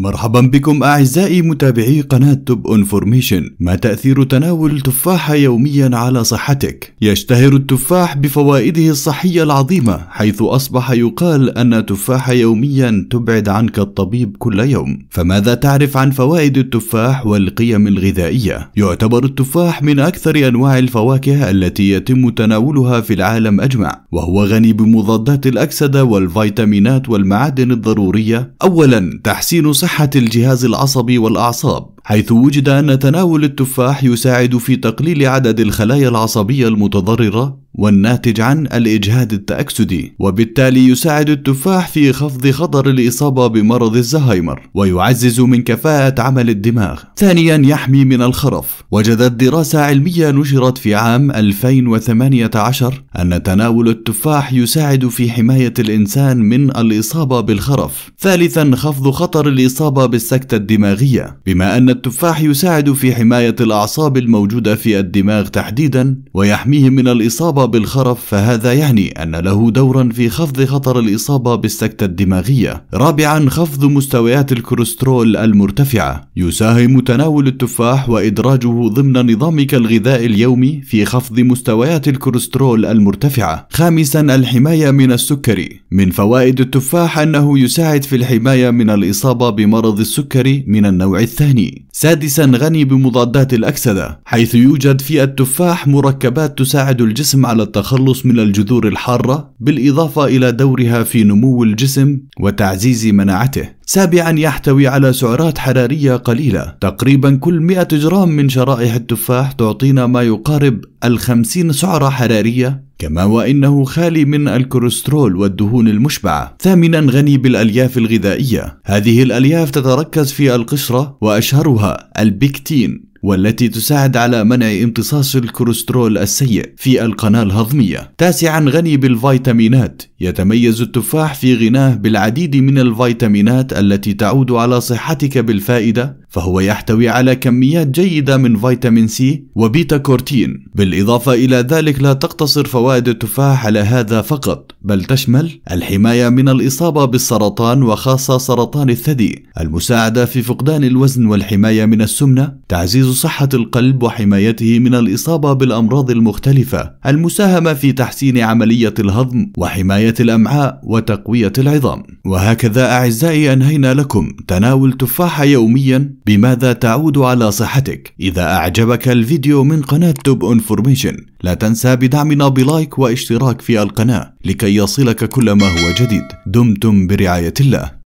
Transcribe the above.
مرحبا بكم أعزائي متابعي قناة توب انفورميشن ما تأثير تناول التفاح يوميا على صحتك؟ يشتهر التفاح بفوائده الصحية العظيمة حيث أصبح يقال أن تفاح يوميا تبعد عنك الطبيب كل يوم فماذا تعرف عن فوائد التفاح والقيم الغذائية؟ يعتبر التفاح من أكثر أنواع الفواكه التي يتم تناولها في العالم أجمع وهو غني بمضادات الأكسدة والفيتامينات والمعادن الضرورية أولا تحسين صحة صحة الجهاز العصبي والأعصاب حيث وجد أن تناول التفاح يساعد في تقليل عدد الخلايا العصبية المتضررة والناتج عن الإجهاد التأكسدي وبالتالي يساعد التفاح في خفض خطر الإصابة بمرض الزهايمر ويعزز من كفاءة عمل الدماغ ثانيا يحمي من الخرف وجدت دراسة علمية نشرت في عام 2018 أن تناول التفاح يساعد في حماية الإنسان من الإصابة بالخرف ثالثا خفض خطر الإصابة بالسكتة الدماغية بما أن التفاح يساعد في حماية الأعصاب الموجودة في الدماغ تحديدا ويحميه من الإصابة بالخرف فهذا يعني أن له دورا في خفض خطر الإصابة بالسكتة الدماغية رابعا خفض مستويات الكوليسترول المرتفعة يساهم تناول التفاح وإدراجه ضمن نظامك الغذائي اليومي في خفض مستويات الكوليسترول المرتفعة خامسا الحماية من السكري من فوائد التفاح أنه يساعد في الحماية من الإصابة بمرض السكري من النوع الثاني سادسا غني بمضادات الأكسدة حيث يوجد في التفاح مركبات تساعد الجسم على التخلص من الجذور الحارة بالإضافة إلى دورها في نمو الجسم وتعزيز مناعته سابعا يحتوي على سعرات حرارية قليلة تقريبا كل 100 جرام من شرائح التفاح تعطينا ما يقارب الخمسين سعرة حرارية كما وإنه خالي من الكوليسترول والدهون المشبعة ثامنا غني بالألياف الغذائية هذه الألياف تتركز في القشرة وأشهرها البكتين والتي تساعد على منع امتصاص الكوليسترول السيء في القناة الهضمية. تاسعا غني بالفيتامينات يتميز التفاح في غناه بالعديد من الفيتامينات التي تعود على صحتك بالفائدة فهو يحتوي على كميات جيدة من فيتامين سي وبيتا كورتين بالإضافة إلى ذلك لا تقتصر فوائد التفاح على هذا فقط بل تشمل الحماية من الإصابة بالسرطان وخاصة سرطان الثدي المساعدة في فقدان الوزن والحماية من السمنة تعزيز صحة القلب وحمايته من الإصابة بالأمراض المختلفة المساهمة في تحسين عملية الهضم وحماية الأمعاء وتقوية العظام وهكذا أعزائي أنهينا لكم تناول تفاحة يوميا بماذا تعود على صحتك إذا أعجبك الفيديو من قناة توب انفورميشن لا تنسى بدعمنا بلايك واشتراك في القناة لكي يصلك كل ما هو جديد دمتم برعاية الله